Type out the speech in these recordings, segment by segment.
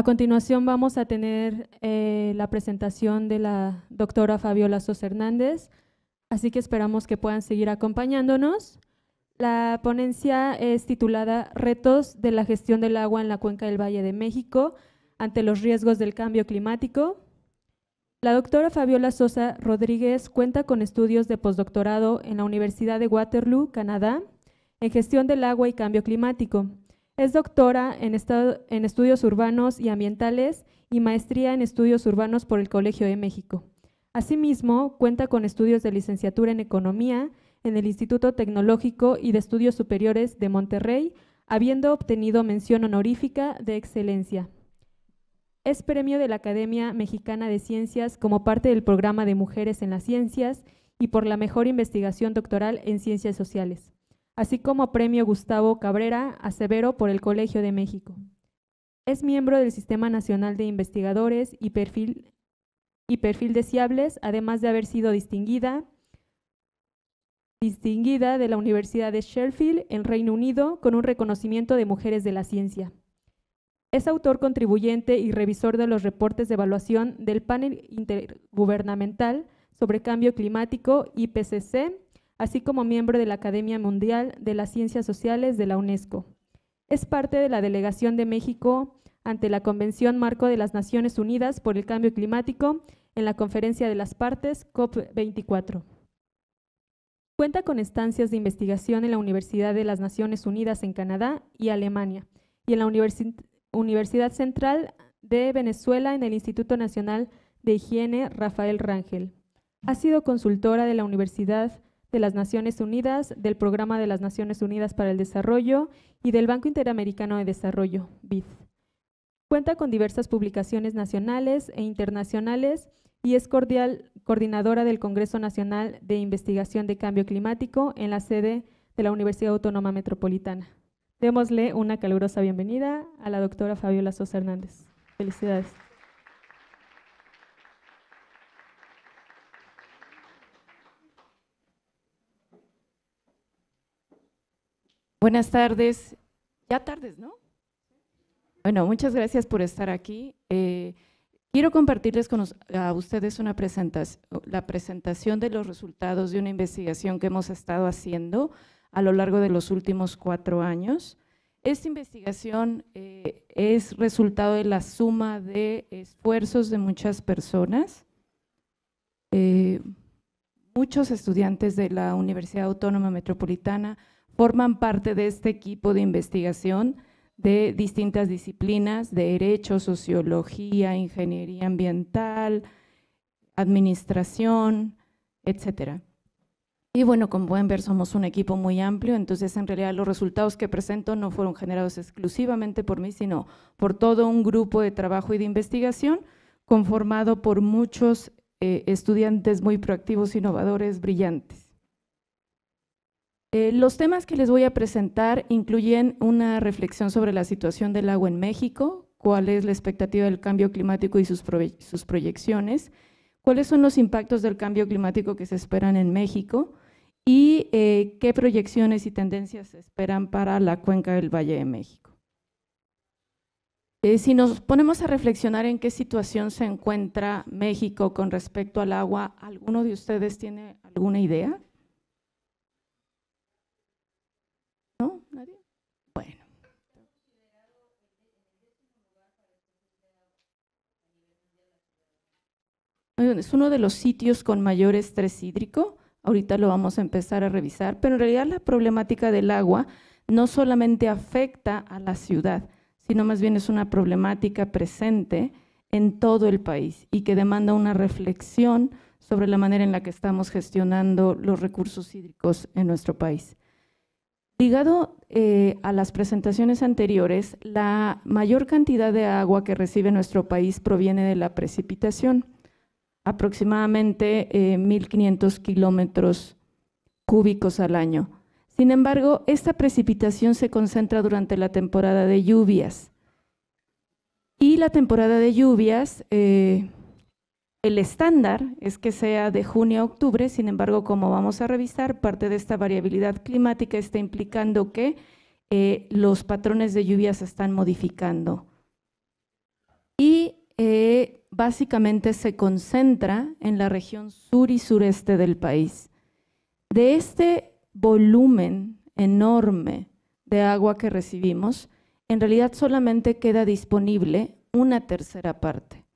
A continuación vamos a tener eh, la presentación de la doctora Fabiola Sosa Hernández, así que esperamos que puedan seguir acompañándonos. La ponencia es titulada Retos de la gestión del agua en la cuenca del Valle de México ante los riesgos del cambio climático. La doctora Fabiola Sosa Rodríguez cuenta con estudios de postdoctorado en la Universidad de Waterloo, Canadá, en gestión del agua y cambio climático. Es doctora en, estudios urbanos y ambientales y maestría en estudios urbanos por el Colegio de México. Asimismo, cuenta con estudios de licenciatura en economía en el Instituto Tecnológico y de Estudios Superiores de Monterrey, habiendo obtenido mención honorífica de excelencia. Es premio de la Academia Mexicana de Ciencias como parte del programa de Mujeres en las Ciencias y por la mejor investigación doctoral en ciencias sociales así como Premio Gustavo Cabrera Acevero por el Colegio de México. Es miembro del Sistema Nacional de Investigadores y Perfil, y perfil Deseables, además de haber sido distinguida, distinguida de la Universidad de Sheffield en Reino Unido con un reconocimiento de Mujeres de la Ciencia. Es autor contribuyente y revisor de los reportes de evaluación del panel intergubernamental sobre cambio climático IPCC así como miembro de la Academia Mundial de las Ciencias Sociales de la UNESCO. Es parte de la delegación de México ante la Convención Marco de las Naciones Unidas por el Cambio Climático en la Conferencia de las Partes COP24. Cuenta con estancias de investigación en la Universidad de las Naciones Unidas en Canadá y Alemania y en la Universidad Central de Venezuela en el Instituto Nacional de Higiene Rafael Rangel. Ha sido consultora de la Universidad de las Naciones Unidas, del Programa de las Naciones Unidas para el Desarrollo y del Banco Interamericano de Desarrollo, BID. Cuenta con diversas publicaciones nacionales e internacionales y es coordinadora del Congreso Nacional de Investigación de Cambio Climático en la sede de la Universidad Autónoma Metropolitana. Démosle una calurosa bienvenida a la doctora Fabiola Sosa Hernández. Felicidades. Buenas tardes. Ya tardes, ¿no? Bueno, muchas gracias por estar aquí. Eh, quiero compartirles con a ustedes la presentación de los resultados de una investigación que hemos estado haciendo a lo largo de los últimos cuatro años. Esta investigación eh, es resultado de la suma de esfuerzos de muchas personas. Eh, muchos estudiantes de la Universidad Autónoma Metropolitana forman parte de este equipo de investigación de distintas disciplinas, de derecho, sociología, ingeniería ambiental, administración, etcétera. Y bueno, como pueden ver, somos un equipo muy amplio, entonces en realidad los resultados que presento no fueron generados exclusivamente por mí, sino por todo un grupo de trabajo y de investigación conformado por muchos eh, estudiantes muy proactivos, innovadores, brillantes. Eh, los temas que les voy a presentar incluyen una reflexión sobre la situación del agua en México, cuál es la expectativa del cambio climático y sus, proyecciones, cuáles son los impactos del cambio climático que se esperan en México y eh, qué proyecciones y tendencias se esperan para la cuenca del Valle de México. Eh, si nos ponemos a reflexionar en qué situación se encuentra México con respecto al agua, ¿alguno de ustedes tiene alguna idea? es uno de los sitios con mayor estrés hídrico, ahorita lo vamos a empezar a revisar, pero en realidad la problemática del agua no solamente afecta a la ciudad, sino más bien es una problemática presente en todo el país y que demanda una reflexión sobre la manera en la que estamos gestionando los recursos hídricos en nuestro país. Ligado eh, a las presentaciones anteriores, la mayor cantidad de agua que recibe nuestro país proviene de la precipitación aproximadamente 1.500 eh, kilómetros cúbicos al año. Sin embargo, esta precipitación se concentra durante la temporada de lluvias. Y la temporada de lluvias, eh, el estándar es que sea de junio a octubre, sin embargo, como vamos a revisar, parte de esta variabilidad climática está implicando que eh, los patrones de lluvias se están modificando. Y básicamente se concentra en la región sur y sureste del país. De este volumen enorme de agua que recibimos, en realidad solamente queda disponible una tercera parte.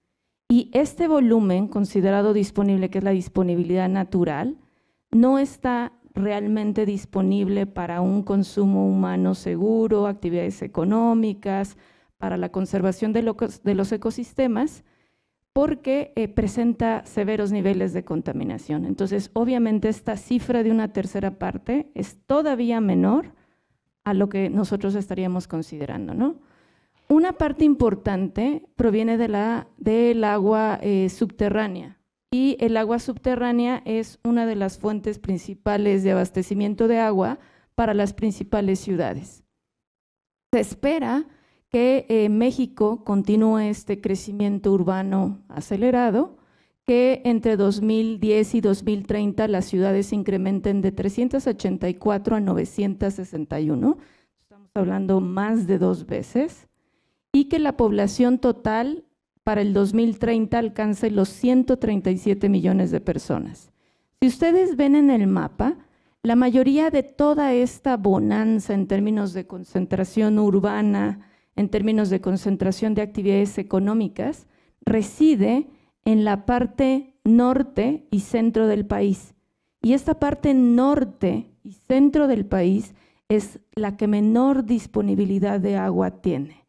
Y este volumen considerado disponible, que es la disponibilidad natural, no está realmente disponible para un consumo humano seguro, actividades económicas, para la conservación de, los ecosistemas, porque eh, presenta severos niveles de contaminación. Entonces, obviamente esta cifra de una tercera parte es todavía menor a lo que nosotros estaríamos considerando. Una parte importante proviene de la, del agua eh, subterránea y el agua subterránea es una de las fuentes principales de abastecimiento de agua para las principales ciudades. Se espera que eh, México continúe este crecimiento urbano acelerado, que entre 2010 y 2030 las ciudades incrementen de 384 a 961, estamos hablando más de dos veces, y que la población total para el 2030 alcance los 137 millones de personas. Si ustedes ven en el mapa, la mayoría de toda esta bonanza en términos de concentración urbana, en términos de concentración de actividades económicas reside en la parte norte y centro del país. Y esta parte norte y centro del país es la que menor disponibilidad de agua tiene,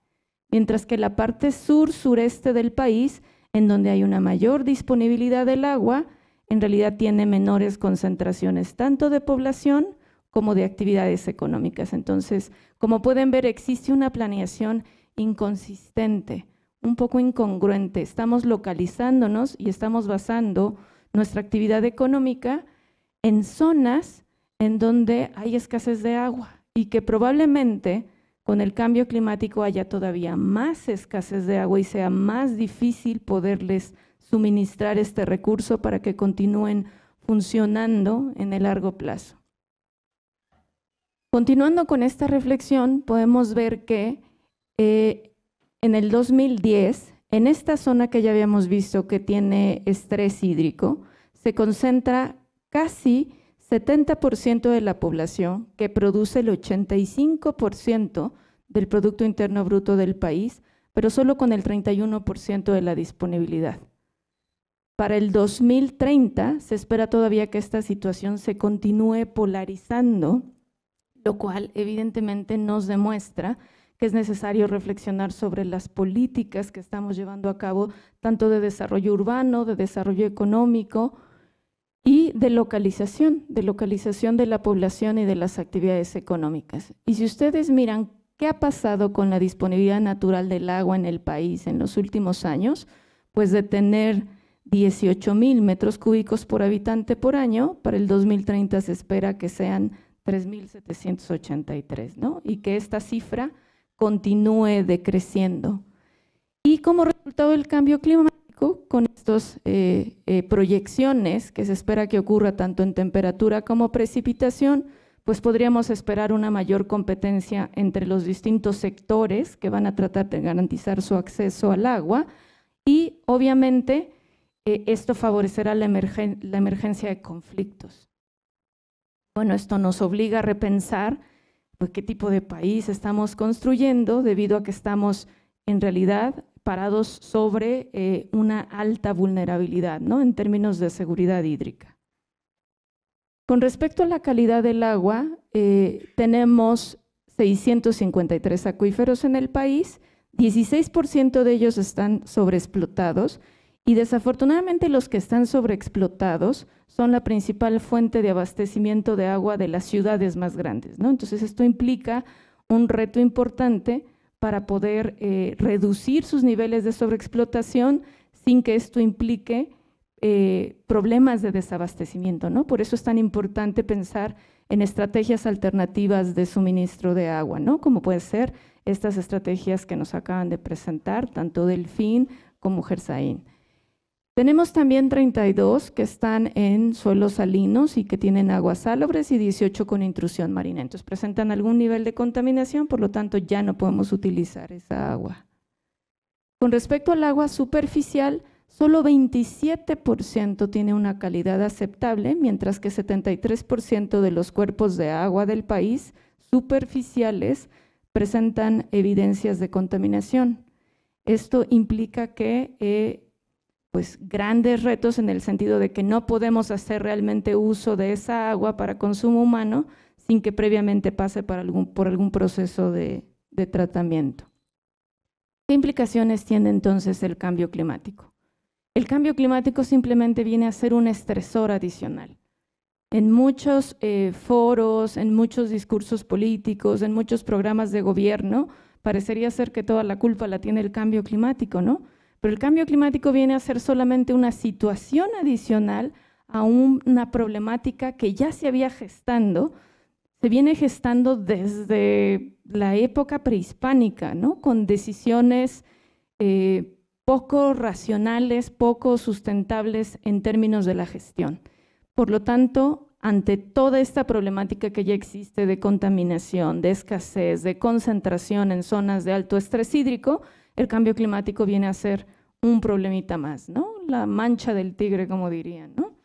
mientras que la parte sur-sureste del país, en donde hay una mayor disponibilidad del agua, en realidad tiene menores concentraciones tanto de población como de actividades económicas. Entonces, como pueden ver, existe una planeación inconsistente, un poco incongruente. Estamos localizándonos y estamos basando nuestra actividad económica en zonas en donde hay escasez de agua y que probablemente con el cambio climático haya todavía más escasez de agua y sea más difícil poderles suministrar este recurso para que continúen funcionando en el largo plazo. Continuando con esta reflexión, podemos ver que eh, en el 2010, en esta zona que ya habíamos visto que tiene estrés hídrico, se concentra casi 70% de la población que produce el 85% del Producto Interno Bruto del país, pero solo con el 31% de la disponibilidad. Para el 2030 se espera todavía que esta situación se continúe polarizando lo cual evidentemente nos demuestra que es necesario reflexionar sobre las políticas que estamos llevando a cabo, tanto de desarrollo urbano, de desarrollo económico y de localización, de localización de la población y de las actividades económicas. Y si ustedes miran qué ha pasado con la disponibilidad natural del agua en el país en los últimos años, pues de tener 18 mil metros cúbicos por habitante por año, para el 2030 se espera que sean 3.783, ¿no? Y que esta cifra continúe decreciendo. Y como resultado del cambio climático, con estas eh, eh, proyecciones que se espera que ocurra tanto en temperatura como precipitación, pues podríamos esperar una mayor competencia entre los distintos sectores que van a tratar de garantizar su acceso al agua y obviamente eh, esto favorecerá la emergencia de conflictos. Bueno, esto nos obliga a repensar pues, qué tipo de país estamos construyendo debido a que estamos en realidad parados sobre eh, una alta vulnerabilidad en términos de seguridad hídrica. Con respecto a la calidad del agua, eh, tenemos 653 acuíferos en el país, 16% de ellos están sobreexplotados y desafortunadamente los que están sobreexplotados son la principal fuente de abastecimiento de agua de las ciudades más grandes. Entonces esto implica un reto importante para poder eh, reducir sus niveles de sobreexplotación sin que esto implique eh, problemas de desabastecimiento. Por eso es tan importante pensar en estrategias alternativas de suministro de agua, como pueden ser estas estrategias que nos acaban de presentar, tanto Delfín como Gersaín. Tenemos también 32 que están en suelos salinos y que tienen aguas salobres y 18 con intrusión marina. Entonces presentan algún nivel de contaminación, por lo tanto ya no podemos utilizar esa agua. Con respecto al agua superficial, solo 27% tiene una calidad aceptable, mientras que 73% de los cuerpos de agua del país superficiales presentan evidencias de contaminación. Esto implica que eh, pues grandes retos en el sentido de que no podemos hacer realmente uso de esa agua para consumo humano sin que previamente pase por algún, proceso de, tratamiento. ¿Qué implicaciones tiene entonces el cambio climático? El cambio climático simplemente viene a ser un estresor adicional. En muchos eh, foros, en muchos discursos políticos, en muchos programas de gobierno, parecería ser que toda la culpa la tiene el cambio climático, ¿no? Pero el cambio climático viene a ser solamente una situación adicional a una problemática que ya se había gestando, se viene gestando desde la época prehispánica, ¿no? con decisiones eh, poco racionales, poco sustentables en términos de la gestión. Por lo tanto, ante toda esta problemática que ya existe de contaminación, de escasez, de concentración en zonas de alto estrés hídrico, el cambio climático viene a ser un problemita más, ¿no? La mancha del tigre, como dirían, ¿no?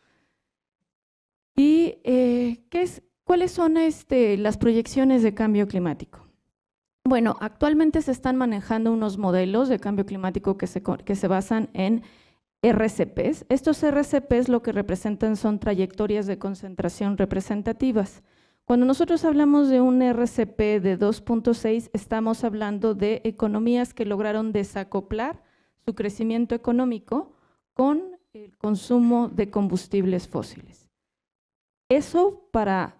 ¿Y eh, ¿qué es, cuáles son este, las proyecciones de cambio climático? Bueno, actualmente se están manejando unos modelos de cambio climático que se, que se basan en RCPs. Estos RCPs lo que representan son trayectorias de concentración representativas. Cuando nosotros hablamos de un RCP de 2.6, estamos hablando de economías que lograron desacoplar su crecimiento económico con el consumo de combustibles fósiles. Eso para,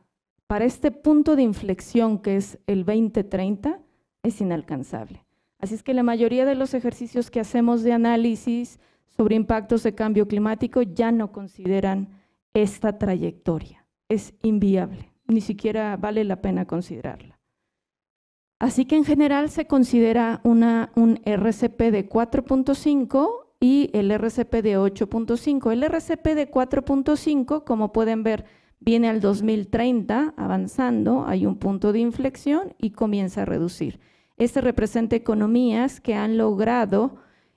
para este punto de inflexión que es el 2030 es inalcanzable. Así es que la mayoría de los ejercicios que hacemos de análisis sobre impactos de cambio climático ya no consideran esta trayectoria. Es inviable, ni siquiera vale la pena considerarla. Así que en general se considera un RCP de 4.5 y el RCP de 8.5. El RCP de 4.5, como pueden ver, viene al 2030 avanzando, hay un punto de inflexión y comienza a reducir. Este representa economías que han logrado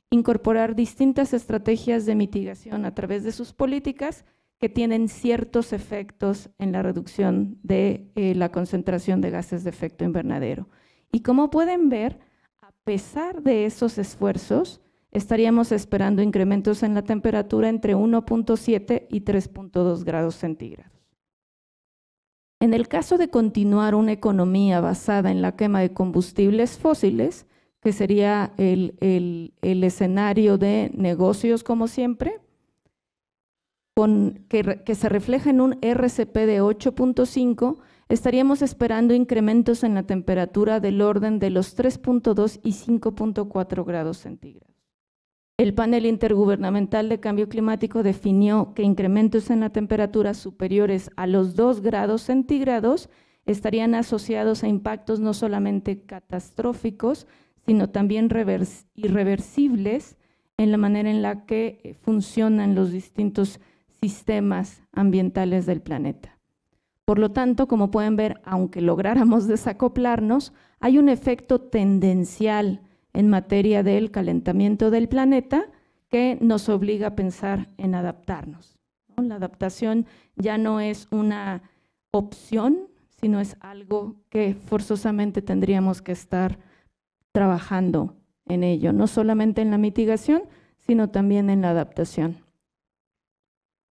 incorporar distintas estrategias de mitigación a través de sus políticas que tienen ciertos efectos en la reducción de eh, la concentración de gases de efecto invernadero. Y como pueden ver, a pesar de esos esfuerzos, estaríamos esperando incrementos en la temperatura entre 1.7 y 3.2 grados centígrados. En el caso de continuar una economía basada en la quema de combustibles fósiles, que sería el, escenario de negocios como siempre, que se refleja en un RCP de 8.5, estaríamos esperando incrementos en la temperatura del orden de los 3.2 y 5.4 grados centígrados. El panel intergubernamental de cambio climático definió que incrementos en la temperatura superiores a los 2 grados centígrados estarían asociados a impactos no solamente catastróficos, sino también irreversibles en la manera en la que eh, funcionan los distintos sistemas ambientales del planeta. Por lo tanto, como pueden ver, aunque lográramos desacoplarnos, hay un efecto tendencial en materia del calentamiento del planeta que nos obliga a pensar en adaptarnos. La adaptación ya no es una opción, sino es algo que forzosamente tendríamos que estar trabajando en ello, no solamente en la mitigación, sino también en la adaptación.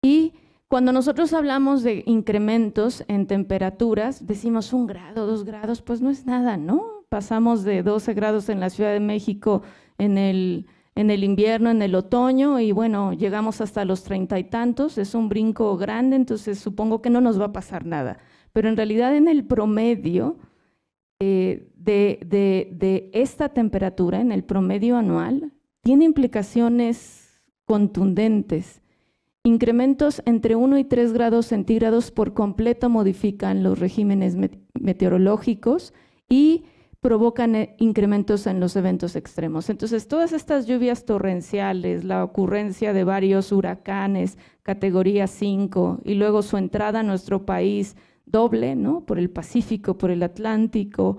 Y cuando nosotros hablamos de incrementos en temperaturas, decimos un grado, dos grados, pues no es nada, ¿no? Pasamos de 12 grados en la Ciudad de México en el, invierno, en el otoño, y bueno, llegamos hasta los treinta y tantos, es un brinco grande, entonces supongo que no nos va a pasar nada. Pero en realidad en el promedio eh, de, de esta temperatura, en el promedio anual, tiene implicaciones contundentes Incrementos entre 1 y 3 grados centígrados por completo modifican los regímenes meteorológicos y provocan eh, incrementos en los eventos extremos. Entonces, todas estas lluvias torrenciales, la ocurrencia de varios huracanes, categoría 5, y luego su entrada a nuestro país doble, ¿no? Por el Pacífico, por el Atlántico,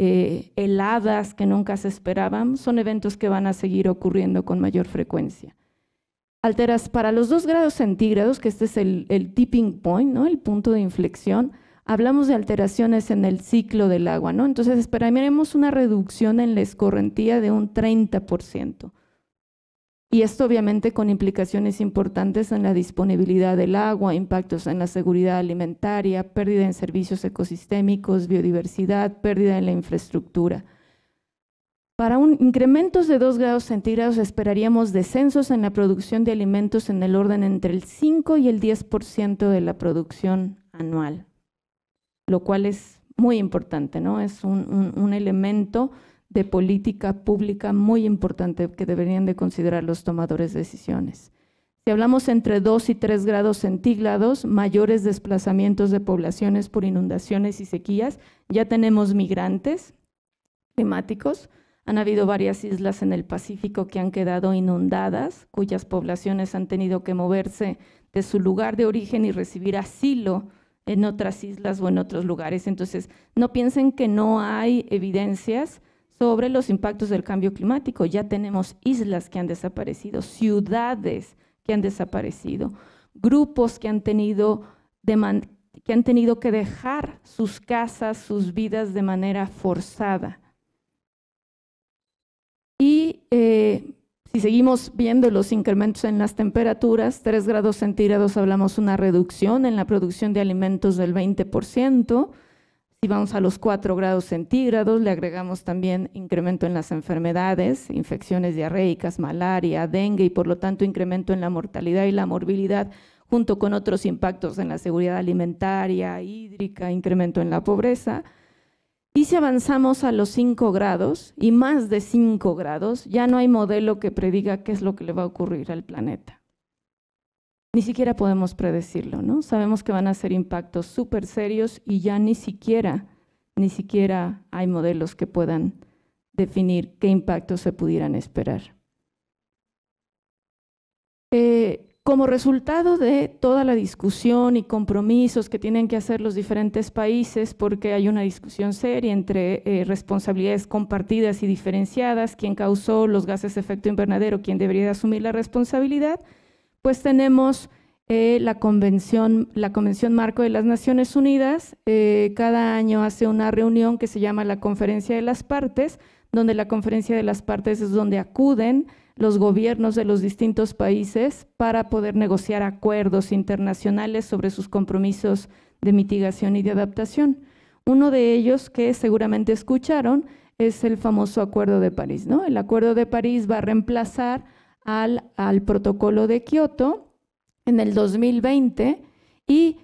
eh, heladas que nunca se esperaban, son eventos que van a seguir ocurriendo con mayor frecuencia. Alteras para los 2 grados centígrados, que este es el, tipping point, el punto de inflexión, hablamos de alteraciones en el ciclo del agua, ¿no? Entonces esperaremos una reducción en la escorrentía de un 30%. Y esto obviamente con implicaciones importantes en la disponibilidad del agua, impactos en la seguridad alimentaria, pérdida en servicios ecosistémicos, biodiversidad, pérdida en la infraestructura. Para un incrementos de 2 grados centígrados esperaríamos descensos en la producción de alimentos en el orden entre el 5 y el 10% de la producción anual, lo cual es muy importante, Es un, un elemento de política pública muy importante que deberían de considerar los tomadores de decisiones. Si hablamos entre 2 y 3 grados centígrados, mayores desplazamientos de poblaciones por inundaciones y sequías, ya tenemos migrantes climáticos, han habido varias islas en el Pacífico que han quedado inundadas, cuyas poblaciones han tenido que moverse de su lugar de origen y recibir asilo en otras islas o en otros lugares. Entonces, no piensen que no hay evidencias sobre los impactos del cambio climático. Ya tenemos islas que han desaparecido, ciudades que han desaparecido, grupos que han tenido, que, dejar sus casas, sus vidas de manera forzada. Eh, si seguimos viendo los incrementos en las temperaturas, 3 grados centígrados hablamos una reducción en la producción de alimentos del 20%. Si vamos a los 4 grados centígrados, le agregamos también incremento en las enfermedades, infecciones diarreicas, malaria, dengue y por lo tanto incremento en la mortalidad y la morbilidad, junto con otros impactos en la seguridad alimentaria, hídrica, incremento en la pobreza. Y si avanzamos a los 5 grados y más de 5 grados, ya no hay modelo que prediga qué es lo que le va a ocurrir al planeta. Ni siquiera podemos predecirlo, ¿no? Sabemos que van a ser impactos súper serios y ya ni siquiera, ni siquiera hay modelos que puedan definir qué impactos se pudieran esperar. Eh, como resultado de toda la discusión y compromisos que tienen que hacer los diferentes países, porque hay una discusión seria entre eh, responsabilidades compartidas y diferenciadas, quién causó los gases de efecto invernadero, quién debería asumir la responsabilidad, pues tenemos eh, la, convención, la Convención Marco de las Naciones Unidas. Eh, cada año hace una reunión que se llama la Conferencia de las Partes, donde la Conferencia de las Partes es donde acuden los gobiernos de los distintos países para poder negociar acuerdos internacionales sobre sus compromisos de mitigación y de adaptación. Uno de ellos que seguramente escucharon es el famoso Acuerdo de París. ¿no? El Acuerdo de París va a reemplazar al, Protocolo de Kioto en el 2020 y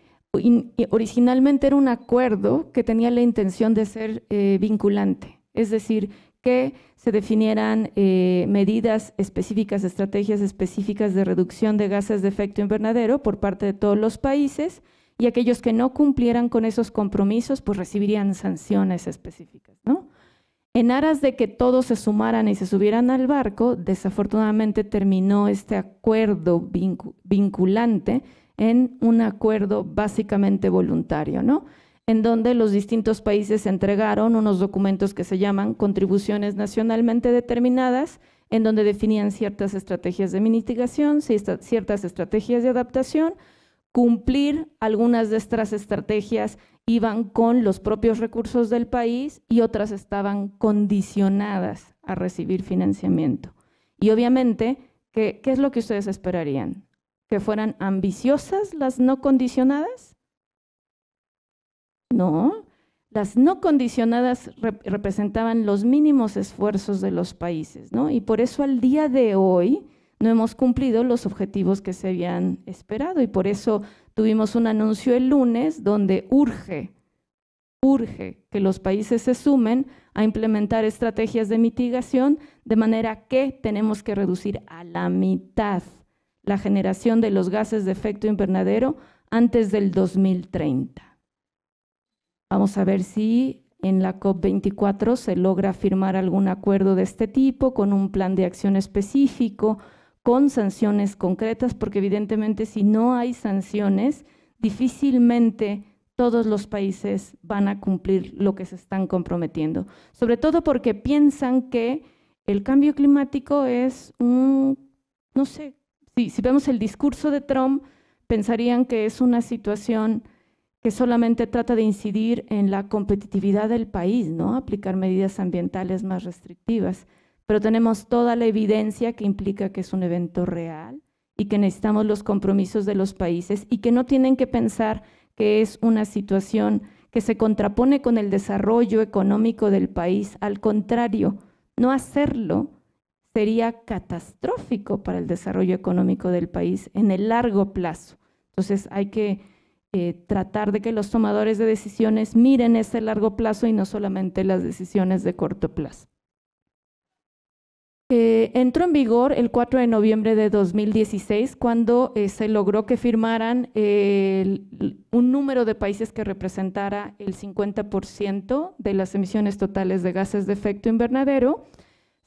originalmente era un acuerdo que tenía la intención de ser eh, vinculante. Es decir, que se definieran eh, medidas específicas, estrategias específicas de reducción de gases de efecto invernadero por parte de todos los países y aquellos que no cumplieran con esos compromisos pues recibirían sanciones específicas. ¿no? En aras de que todos se sumaran y se subieran al barco, desafortunadamente terminó este acuerdo vinculante en un acuerdo básicamente voluntario, ¿no? en donde los distintos países entregaron unos documentos que se llaman contribuciones nacionalmente determinadas, en donde definían ciertas estrategias de mitigación, ciertas estrategias de adaptación, cumplir algunas de estas estrategias iban con los propios recursos del país y otras estaban condicionadas a recibir financiamiento. Y obviamente, ¿qué, qué es lo que ustedes esperarían? ¿Que fueran ambiciosas las no condicionadas? No, las no condicionadas representaban los mínimos esfuerzos de los países, ¿no? Y por eso al día de hoy no hemos cumplido los objetivos que se habían esperado y por eso tuvimos un anuncio el lunes donde urge, urge que los países se sumen a implementar estrategias de mitigación de manera que tenemos que reducir a la mitad la generación de los gases de efecto invernadero antes del 2030. Vamos a ver si en la COP24 se logra firmar algún acuerdo de este tipo con un plan de acción específico, con sanciones concretas, porque evidentemente si no hay sanciones, difícilmente todos los países van a cumplir lo que se están comprometiendo, sobre todo porque piensan que el cambio climático es un, no sé, si, vemos el discurso de Trump, pensarían que es una situación que solamente trata de incidir en la competitividad del país, ¿no? aplicar medidas ambientales más restrictivas. Pero tenemos toda la evidencia que implica que es un evento real y que necesitamos los compromisos de los países y que no tienen que pensar que es una situación que se contrapone con el desarrollo económico del país. Al contrario, no hacerlo sería catastrófico para el desarrollo económico del país en el largo plazo. Entonces hay que eh, tratar de que los tomadores de decisiones miren ese largo plazo y no solamente las decisiones de corto plazo. Eh, entró en vigor el 4 de noviembre de 2016 cuando eh, se logró que firmaran un número de países que representara el 50% de las emisiones totales de gases de efecto invernadero.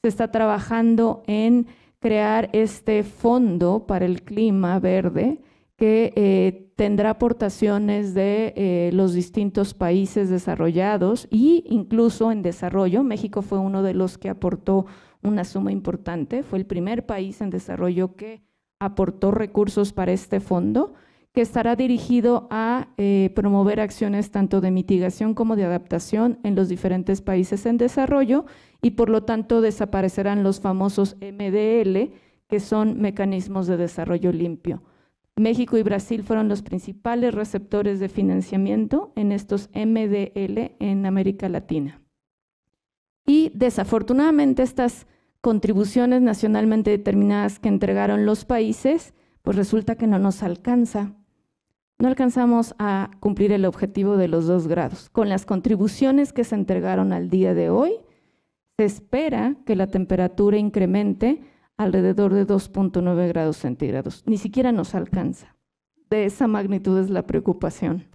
Se está trabajando en crear este fondo para el clima verde que eh, tendrá aportaciones de eh, los distintos países desarrollados e incluso en desarrollo. México fue uno de los que aportó una suma importante, fue el primer país en desarrollo que aportó recursos para este fondo, que estará dirigido a eh, promover acciones tanto de mitigación como de adaptación en los diferentes países en desarrollo y por lo tanto desaparecerán los famosos MDL, que son mecanismos de desarrollo limpio. México y Brasil fueron los principales receptores de financiamiento en estos MDL en América Latina. Y desafortunadamente estas contribuciones nacionalmente determinadas que entregaron los países, pues resulta que no nos alcanza. No alcanzamos a cumplir el objetivo de los dos grados. Con las contribuciones que se entregaron al día de hoy, se espera que la temperatura incremente alrededor de 2.9 grados centígrados. Ni siquiera nos alcanza. De esa magnitud es la preocupación.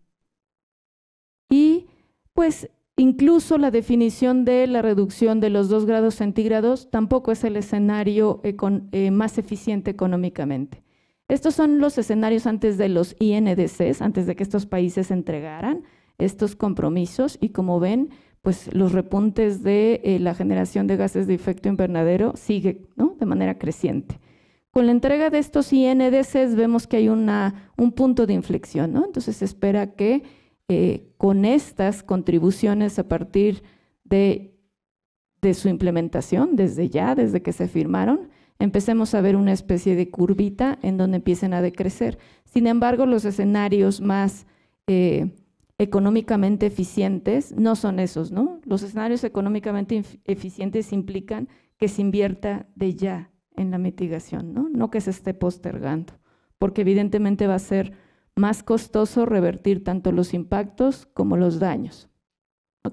Y pues incluso la definición de la reducción de los 2 grados centígrados tampoco es el escenario eh, más eficiente económicamente. Estos son los escenarios antes de los INDCs, antes de que estos países entregaran estos compromisos y como ven, pues los repuntes de eh, la generación de gases de efecto invernadero sigue ¿no? de manera creciente. Con la entrega de estos INDCs vemos que hay una, un punto de inflexión, ¿no? entonces se espera que eh, con estas contribuciones a partir de, de su implementación, desde ya, desde que se firmaron, empecemos a ver una especie de curvita en donde empiecen a decrecer. Sin embargo, los escenarios más... Eh, económicamente eficientes no son esos, ¿no? Los escenarios económicamente eficientes implican que se invierta de ya en la mitigación, ¿no? No que se esté postergando, porque evidentemente va a ser más costoso revertir tanto los impactos como los daños.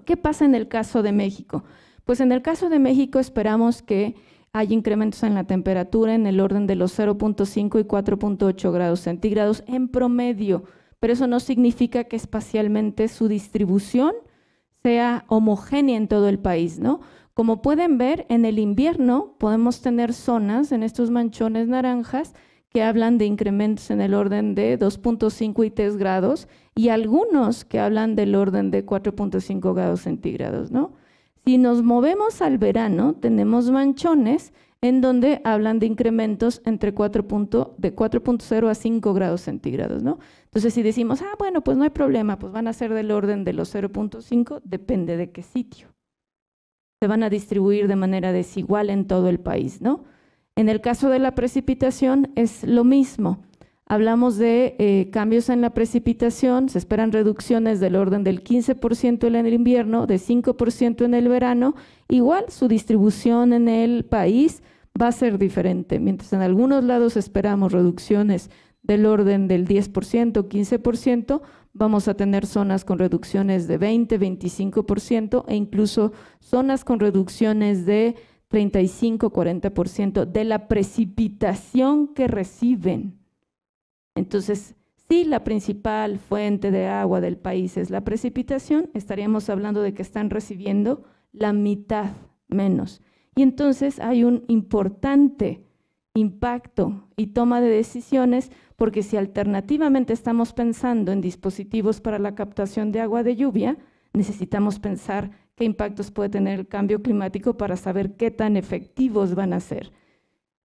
¿Qué pasa en el caso de México? Pues en el caso de México esperamos que haya incrementos en la temperatura en el orden de los 0.5 y 4.8 grados centígrados en promedio pero eso no significa que espacialmente su distribución sea homogénea en todo el país, ¿no? Como pueden ver, en el invierno podemos tener zonas en estos manchones naranjas que hablan de incrementos en el orden de 2.5 y 3 grados y algunos que hablan del orden de 4.5 grados centígrados, ¿no? Si nos movemos al verano, tenemos manchones en donde hablan de incrementos entre de 4.0 a 5 grados centígrados. ¿no? Entonces, si decimos, ah, bueno, pues no hay problema, pues van a ser del orden de los 0.5, depende de qué sitio. Se van a distribuir de manera desigual en todo el país. ¿no? En el caso de la precipitación es lo mismo. Hablamos de eh, cambios en la precipitación, se esperan reducciones del orden del 15% en el invierno, de 5% en el verano, igual su distribución en el país va a ser diferente. Mientras en algunos lados esperamos reducciones del orden del 10%, 15%, vamos a tener zonas con reducciones de 20, 25% e incluso zonas con reducciones de 35, 40% de la precipitación que reciben. Entonces, si la principal fuente de agua del país es la precipitación, estaríamos hablando de que están recibiendo la mitad menos. Y entonces hay un importante impacto y toma de decisiones porque si alternativamente estamos pensando en dispositivos para la captación de agua de lluvia, necesitamos pensar qué impactos puede tener el cambio climático para saber qué tan efectivos van a ser.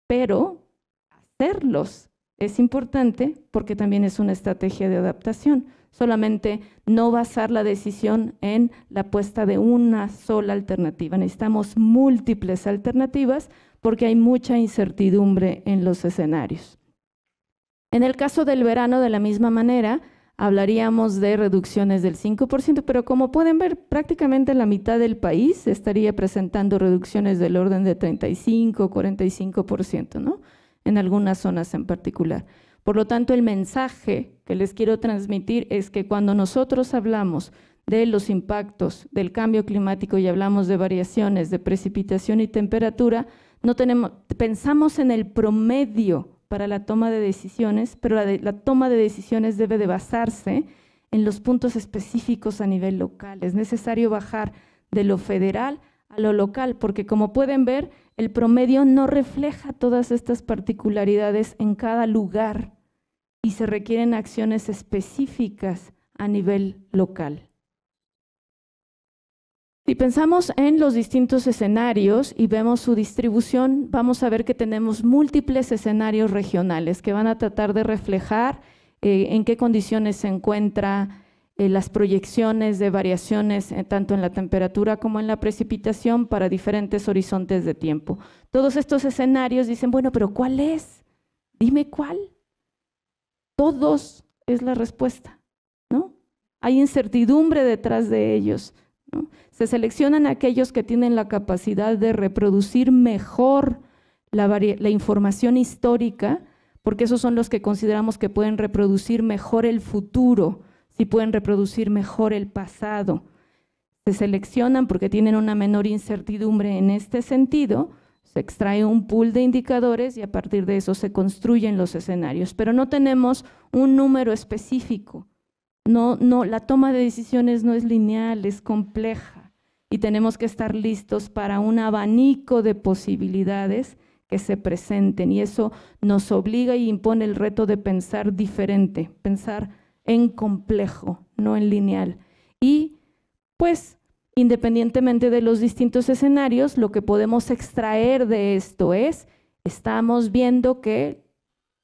Pero hacerlos es importante porque también es una estrategia de adaptación. Solamente no basar la decisión en la puesta de una sola alternativa. Necesitamos múltiples alternativas porque hay mucha incertidumbre en los escenarios. En el caso del verano, de la misma manera, hablaríamos de reducciones del 5%, pero como pueden ver, prácticamente la mitad del país estaría presentando reducciones del orden de 35 45%, ¿no? en algunas zonas en particular. Por lo tanto, el mensaje que les quiero transmitir es que cuando nosotros hablamos de los impactos del cambio climático y hablamos de variaciones de precipitación y temperatura, no pensamos en el promedio para la toma de decisiones, pero la, la toma de decisiones debe de basarse en los puntos específicos a nivel local. Es necesario bajar de lo federal a lo local, porque como pueden ver, el promedio no refleja todas estas particularidades en cada lugar y se requieren acciones específicas a nivel local. Si pensamos en los distintos escenarios y vemos su distribución, vamos a ver que tenemos múltiples escenarios regionales que van a tratar de reflejar eh, en qué condiciones se encuentra eh, las proyecciones de variaciones eh, tanto en la temperatura como en la precipitación para diferentes horizontes de tiempo. Todos estos escenarios dicen, bueno, pero ¿cuál es? Dime cuál. Todos es la respuesta, ¿no? Hay incertidumbre detrás de ellos. Se seleccionan aquellos que tienen la capacidad de reproducir mejor la información histórica, porque esos son los que consideramos que pueden reproducir mejor el futuro y pueden reproducir mejor el pasado. Se seleccionan porque tienen una menor incertidumbre en este sentido, se extrae un pool de indicadores y a partir de eso se construyen los escenarios, pero no tenemos un número específico. No, no, la toma de decisiones no es lineal, es compleja y tenemos que estar listos para un abanico de posibilidades que se presenten y eso nos obliga y impone el reto de pensar diferente, pensar en complejo, no en lineal. Y pues independientemente de los distintos escenarios, lo que podemos extraer de esto es, estamos viendo que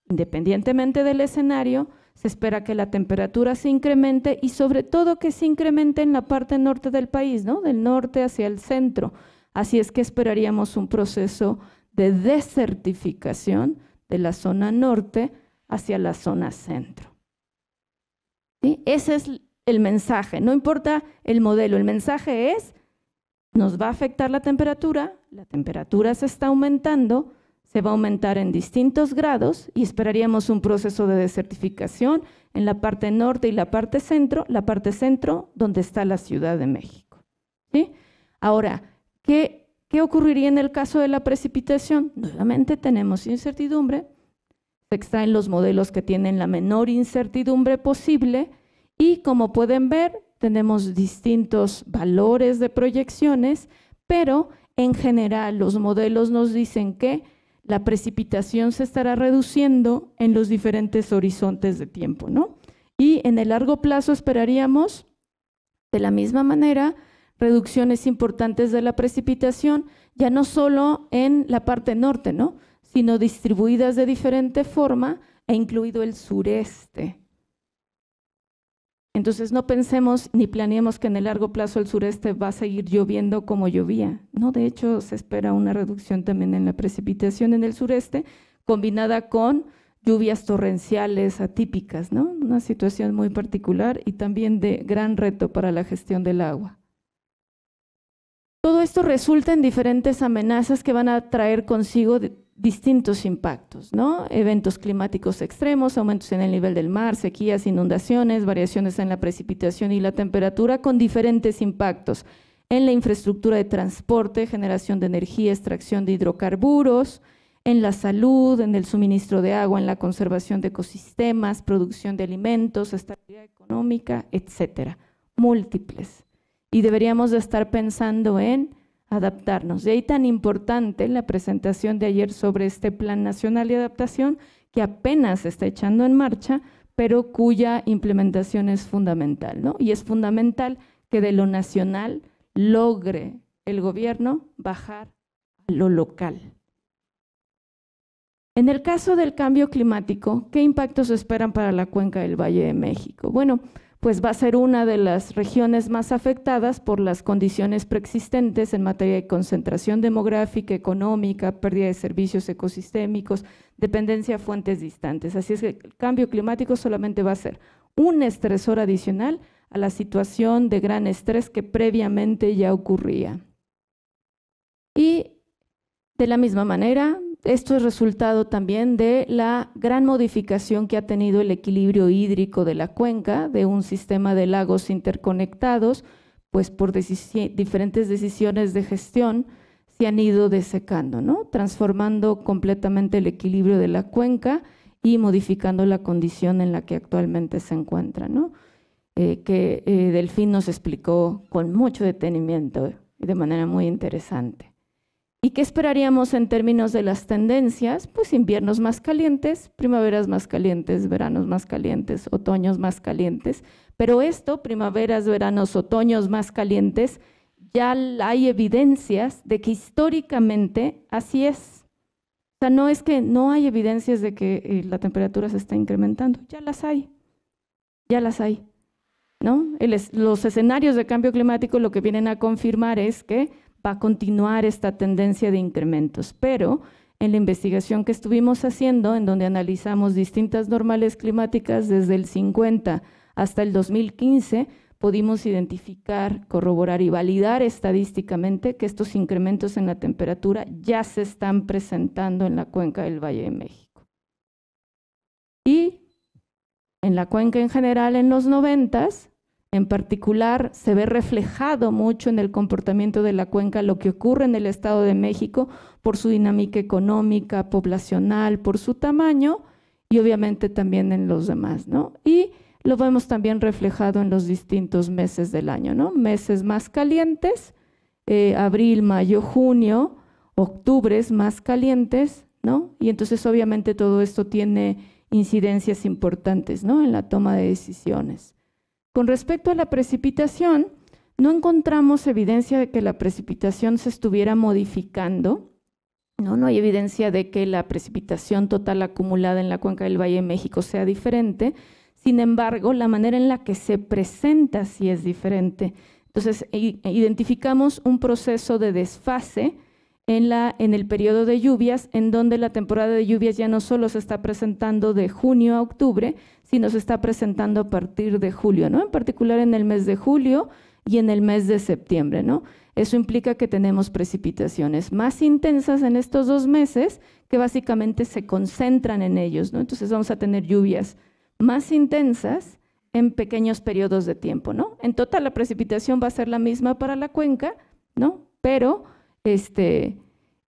independientemente del escenario, se espera que la temperatura se incremente y sobre todo que se incremente en la parte norte del país, ¿no? del norte hacia el centro. Así es que esperaríamos un proceso de desertificación de la zona norte hacia la zona centro. Ese es el mensaje, no importa el modelo, el mensaje es, nos va a afectar la temperatura, la temperatura se está aumentando, se va a aumentar en distintos grados y esperaríamos un proceso de desertificación en la parte norte y la parte centro, la parte centro donde está la Ciudad de México. Ahora, ¿qué, ¿qué ocurriría en el caso de la precipitación? Nuevamente tenemos incertidumbre, extraen los modelos que tienen la menor incertidumbre posible y como pueden ver tenemos distintos valores de proyecciones, pero en general los modelos nos dicen que la precipitación se estará reduciendo en los diferentes horizontes de tiempo, ¿no? Y en el largo plazo esperaríamos, de la misma manera, reducciones importantes de la precipitación, ya no solo en la parte norte, ¿no? sino distribuidas de diferente forma e incluido el sureste. Entonces no pensemos ni planeemos que en el largo plazo el sureste va a seguir lloviendo como llovía. No, de hecho se espera una reducción también en la precipitación en el sureste, combinada con lluvias torrenciales atípicas, ¿no? Una situación muy particular y también de gran reto para la gestión del agua. Todo esto resulta en diferentes amenazas que van a traer consigo distintos impactos, ¿no? Eventos climáticos extremos, aumentos en el nivel del mar, sequías, inundaciones, variaciones en la precipitación y la temperatura con diferentes impactos en la infraestructura de transporte, generación de energía, extracción de hidrocarburos, en la salud, en el suministro de agua, en la conservación de ecosistemas, producción de alimentos, estabilidad económica, etcétera, múltiples. Y deberíamos de estar pensando en adaptarnos. De ahí tan importante la presentación de ayer sobre este Plan Nacional de Adaptación que apenas se está echando en marcha, pero cuya implementación es fundamental. ¿no? Y es fundamental que de lo nacional logre el gobierno bajar a lo local. En el caso del cambio climático, ¿qué impactos esperan para la cuenca del Valle de México? Bueno, pues va a ser una de las regiones más afectadas por las condiciones preexistentes en materia de concentración demográfica, económica, pérdida de servicios ecosistémicos, dependencia a fuentes distantes. Así es que el cambio climático solamente va a ser un estresor adicional a la situación de gran estrés que previamente ya ocurría. Y de la misma manera, esto es resultado también de la gran modificación que ha tenido el equilibrio hídrico de la cuenca, de un sistema de lagos interconectados, pues por diferentes decisiones de gestión se han ido desecando, transformando completamente el equilibrio de la cuenca y modificando la condición en la que actualmente se encuentra, eh, que eh, Delfín nos explicó con mucho detenimiento y de manera muy interesante. ¿Y qué esperaríamos en términos de las tendencias? Pues inviernos más calientes, primaveras más calientes, veranos más calientes, otoños más calientes. Pero esto, primaveras, veranos, otoños más calientes, ya hay evidencias de que históricamente así es. O sea, no es que no hay evidencias de que eh, la temperatura se está incrementando, ya las hay, ya las hay. ¿no? los escenarios de cambio climático lo que vienen a confirmar es que va a continuar esta tendencia de incrementos, pero en la investigación que estuvimos haciendo, en donde analizamos distintas normales climáticas desde el 50 hasta el 2015, pudimos identificar, corroborar y validar estadísticamente que estos incrementos en la temperatura ya se están presentando en la cuenca del Valle de México. Y en la cuenca en general en los 90 en particular, se ve reflejado mucho en el comportamiento de la cuenca lo que ocurre en el Estado de México por su dinámica económica, poblacional, por su tamaño y obviamente también en los demás, ¿no? Y lo vemos también reflejado en los distintos meses del año, ¿no? Meses más calientes, eh, abril, mayo, junio, octubres más calientes, ¿no? Y entonces obviamente todo esto tiene incidencias importantes, ¿no? En la toma de decisiones. Con respecto a la precipitación, no encontramos evidencia de que la precipitación se estuviera modificando. No, hay evidencia de que la precipitación total acumulada en la cuenca del Valle de México sea diferente. Sin embargo, la manera en la que se presenta sí es diferente. Entonces, identificamos un proceso de desfase en, en el periodo de lluvias, en donde la temporada de lluvias ya no solo se está presentando de junio a octubre, si nos está presentando a partir de julio, ¿no? En particular en el mes de julio y en el mes de septiembre, ¿no? Eso implica que tenemos precipitaciones más intensas en estos dos meses que básicamente se concentran en ellos, ¿no? Entonces vamos a tener lluvias más intensas en pequeños periodos de tiempo, ¿no? En total la precipitación va a ser la misma para la cuenca, ¿no? Pero este,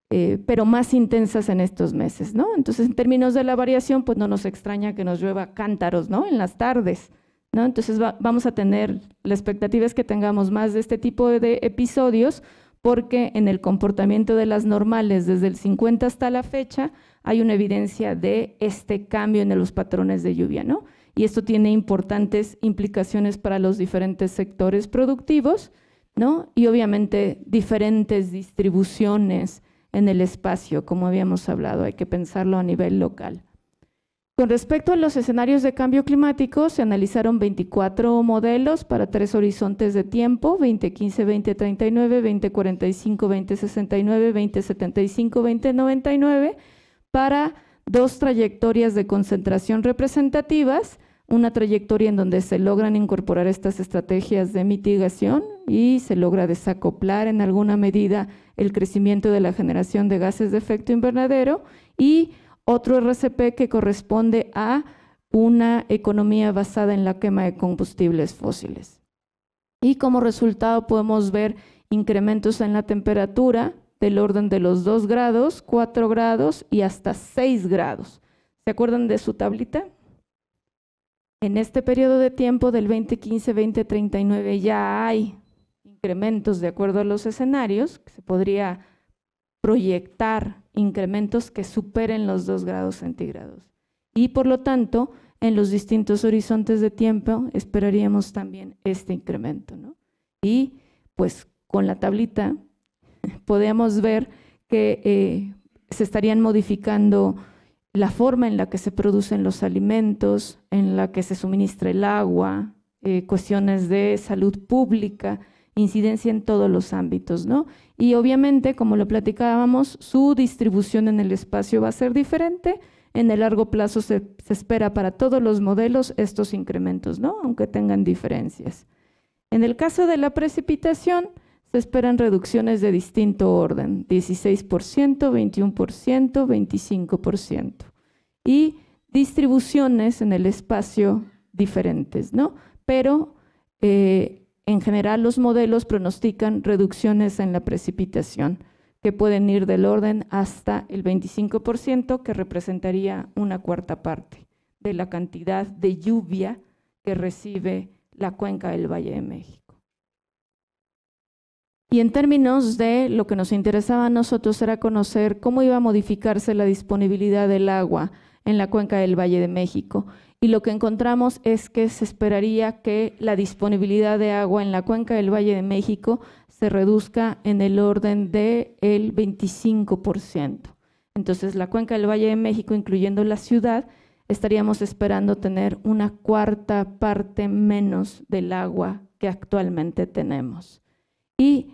eh, pero más intensas en estos meses, ¿no? Entonces, en términos de la variación, pues no nos extraña que nos llueva cántaros, ¿no? En las tardes, ¿no? Entonces, vamos a tener, la expectativa es que tengamos más de este tipo de episodios, porque en el comportamiento de las normales desde el 50 hasta la fecha hay una evidencia de este cambio en los patrones de lluvia, ¿no? Y esto tiene importantes implicaciones para los diferentes sectores productivos, ¿no? Y obviamente diferentes distribuciones en el espacio, como habíamos hablado, hay que pensarlo a nivel local. Con respecto a los escenarios de cambio climático, se analizaron 24 modelos para tres horizontes de tiempo, 2015, 2039, 2045, 2069, 2075, 2099, para dos trayectorias de concentración representativas una trayectoria en donde se logran incorporar estas estrategias de mitigación y se logra desacoplar en alguna medida el crecimiento de la generación de gases de efecto invernadero y otro RCP que corresponde a una economía basada en la quema de combustibles fósiles. Y como resultado podemos ver incrementos en la temperatura del orden de los 2 grados, 4 grados y hasta 6 grados. ¿Se acuerdan de su tablita? En este periodo de tiempo del 2015-2039 ya hay incrementos de acuerdo a los escenarios, se podría proyectar incrementos que superen los 2 grados centígrados. Y por lo tanto, en los distintos horizontes de tiempo esperaríamos también este incremento. ¿no? Y pues con la tablita podemos ver que eh, se estarían modificando la forma en la que se producen los alimentos, en la que se suministra el agua, eh, cuestiones de salud pública, incidencia en todos los ámbitos, ¿no? Y obviamente, como lo platicábamos, su distribución en el espacio va a ser diferente. En el largo plazo se, espera para todos los modelos estos incrementos, Aunque tengan diferencias. En el caso de la precipitación, se esperan reducciones de distinto orden, 16%, 21%, 25%, y distribuciones en el espacio diferentes, ¿no? Pero eh, en general los modelos pronostican reducciones en la precipitación, que pueden ir del orden hasta el 25%, que representaría una cuarta parte de la cantidad de lluvia que recibe la cuenca del Valle de México. Y en términos de lo que nos interesaba a nosotros era conocer cómo iba a modificarse la disponibilidad del agua en la cuenca del Valle de México. Y lo que encontramos es que se esperaría que la disponibilidad de agua en la cuenca del Valle de México se reduzca en el orden del el 25%. Entonces, la cuenca del Valle de México, incluyendo la ciudad, estaríamos esperando tener una cuarta parte menos del agua que actualmente tenemos. Y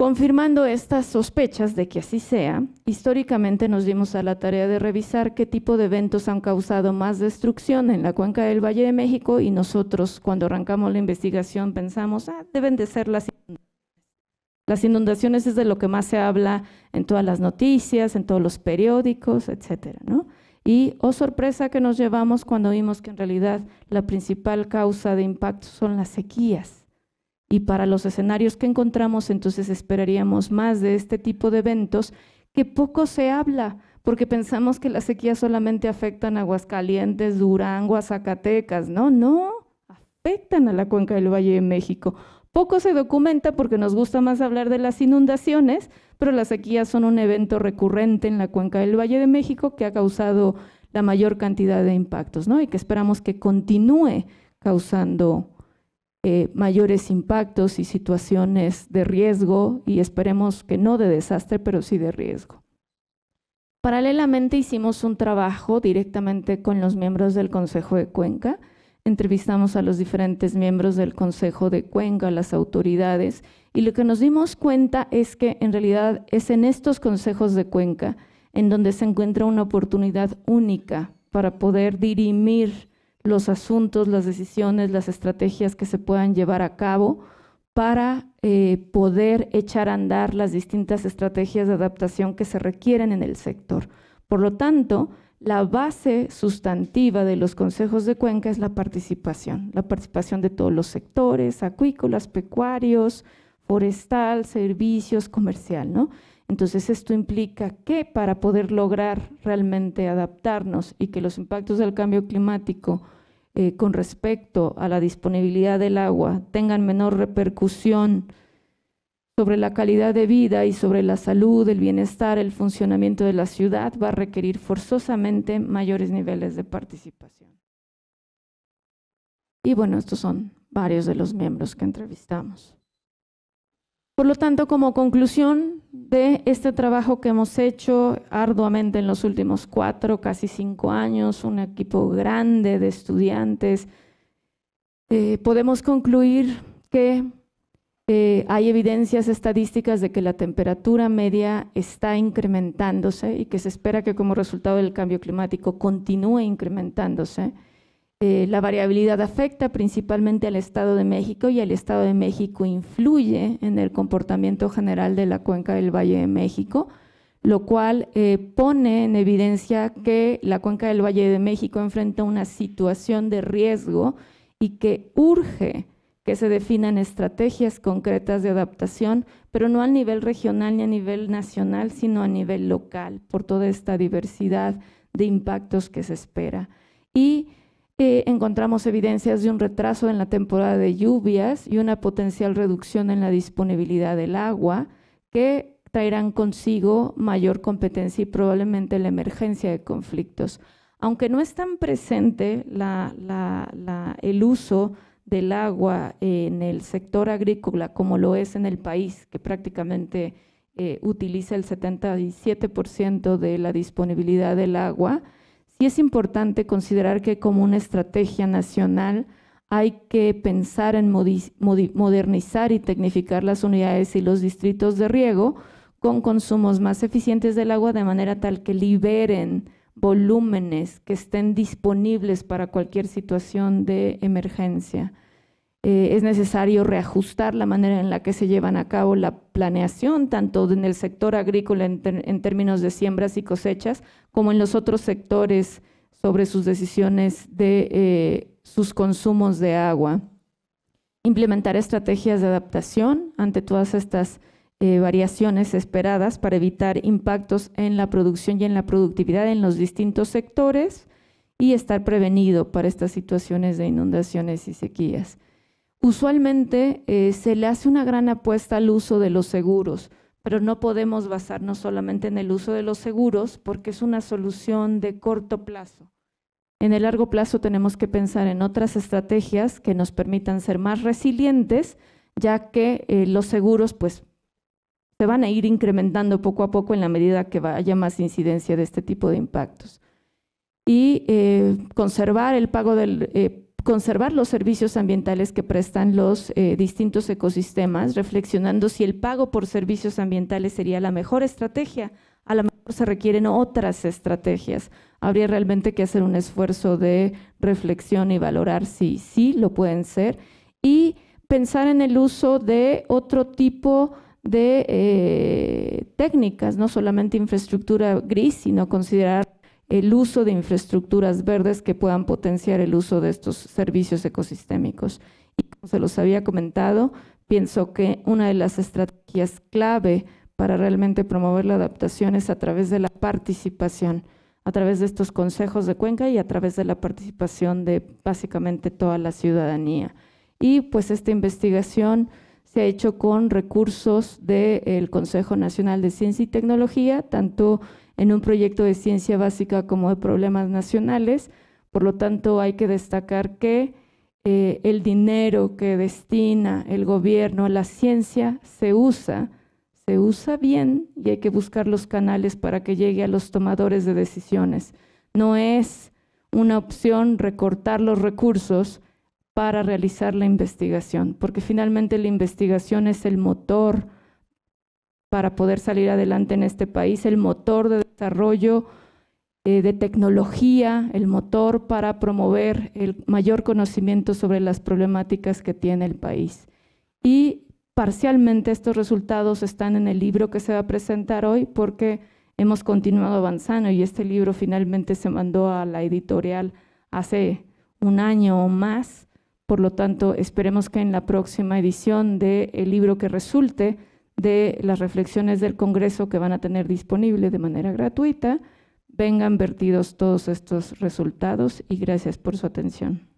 Confirmando estas sospechas de que así sea, históricamente nos dimos a la tarea de revisar qué tipo de eventos han causado más destrucción en la cuenca del Valle de México y nosotros cuando arrancamos la investigación pensamos, ah, deben de ser las inundaciones. Las inundaciones es de lo que más se habla en todas las noticias, en todos los periódicos, etcétera, Y, oh sorpresa que nos llevamos cuando vimos que en realidad la principal causa de impacto son las sequías y para los escenarios que encontramos, entonces esperaríamos más de este tipo de eventos que poco se habla, porque pensamos que las sequías solamente afectan a Aguascalientes, Durango, Zacatecas. No, no, afectan a la cuenca del Valle de México. Poco se documenta porque nos gusta más hablar de las inundaciones, pero las sequías son un evento recurrente en la cuenca del Valle de México que ha causado la mayor cantidad de impactos, ¿no? Y que esperamos que continúe causando eh, mayores impactos y situaciones de riesgo y esperemos que no de desastre, pero sí de riesgo. Paralelamente hicimos un trabajo directamente con los miembros del Consejo de Cuenca, entrevistamos a los diferentes miembros del Consejo de Cuenca, las autoridades, y lo que nos dimos cuenta es que en realidad es en estos consejos de Cuenca en donde se encuentra una oportunidad única para poder dirimir los asuntos, las decisiones, las estrategias que se puedan llevar a cabo para eh, poder echar a andar las distintas estrategias de adaptación que se requieren en el sector. Por lo tanto, la base sustantiva de los consejos de cuenca es la participación, la participación de todos los sectores, acuícolas, pecuarios, forestal, servicios, comercial, ¿no? Entonces esto implica que para poder lograr realmente adaptarnos y que los impactos del cambio climático eh, con respecto a la disponibilidad del agua tengan menor repercusión sobre la calidad de vida y sobre la salud, el bienestar, el funcionamiento de la ciudad, va a requerir forzosamente mayores niveles de participación. Y bueno, estos son varios de los miembros que entrevistamos. Por lo tanto, como conclusión de este trabajo que hemos hecho arduamente en los últimos cuatro, casi cinco años, un equipo grande de estudiantes, eh, podemos concluir que eh, hay evidencias estadísticas de que la temperatura media está incrementándose y que se espera que como resultado del cambio climático continúe incrementándose. Eh, la variabilidad afecta principalmente al Estado de México y el Estado de México influye en el comportamiento general de la cuenca del Valle de México, lo cual eh, pone en evidencia que la cuenca del Valle de México enfrenta una situación de riesgo y que urge que se definan estrategias concretas de adaptación, pero no a nivel regional ni a nivel nacional, sino a nivel local, por toda esta diversidad de impactos que se espera. Y encontramos evidencias de un retraso en la temporada de lluvias y una potencial reducción en la disponibilidad del agua que traerán consigo mayor competencia y probablemente la emergencia de conflictos. Aunque no es tan presente el uso del agua en el sector agrícola como lo es en el país, que prácticamente eh, utiliza el 77% de la disponibilidad del agua, y es importante considerar que como una estrategia nacional hay que pensar en modernizar y tecnificar las unidades y los distritos de riego con consumos más eficientes del agua de manera tal que liberen volúmenes que estén disponibles para cualquier situación de emergencia. Eh, es necesario reajustar la manera en la que se llevan a cabo la planeación, tanto en el sector agrícola en, términos de siembras y cosechas, como en los otros sectores sobre sus decisiones de eh, sus consumos de agua. Implementar estrategias de adaptación ante todas estas eh, variaciones esperadas para evitar impactos en la producción y en la productividad en los distintos sectores y estar prevenido para estas situaciones de inundaciones y sequías. Usualmente eh, se le hace una gran apuesta al uso de los seguros, pero no podemos basarnos solamente en el uso de los seguros porque es una solución de corto plazo. En el largo plazo tenemos que pensar en otras estrategias que nos permitan ser más resilientes, ya que eh, los seguros pues se van a ir incrementando poco a poco en la medida que haya más incidencia de este tipo de impactos. Y eh, conservar el pago del, conservar los servicios ambientales que prestan los eh, distintos ecosistemas, reflexionando si el pago por servicios ambientales sería la mejor estrategia. A lo mejor se requieren otras estrategias. Habría realmente que hacer un esfuerzo de reflexión y valorar si sí lo pueden ser y pensar en el uso de otro tipo de eh, técnicas, no solamente infraestructura gris, sino considerar el uso de infraestructuras verdes que puedan potenciar el uso de estos servicios ecosistémicos. Y como se los había comentado, pienso que una de las estrategias clave para realmente promover la adaptación es a través de la participación, a través de estos consejos de cuenca y a través de la participación de básicamente toda la ciudadanía. Y pues esta investigación se ha hecho con recursos del Consejo Nacional de Ciencia y Tecnología, tanto en un proyecto de ciencia básica como de problemas nacionales. Por lo tanto, hay que destacar que eh, el dinero que destina el gobierno a la ciencia se usa, se usa bien y hay que buscar los canales para que llegue a los tomadores de decisiones. No es una opción recortar los recursos para realizar la investigación, porque finalmente la investigación es el motor para poder salir adelante en este país, el motor de desarrollo eh, de tecnología, el motor para promover el mayor conocimiento sobre las problemáticas que tiene el país. Y parcialmente estos resultados están en el libro que se va a presentar hoy porque hemos continuado avanzando y este libro finalmente se mandó a la editorial hace un año o más. Por lo tanto, esperemos que en la próxima edición del libro que resulte, de las reflexiones del Congreso que van a tener disponible de manera gratuita, vengan vertidos todos estos resultados y gracias por su atención.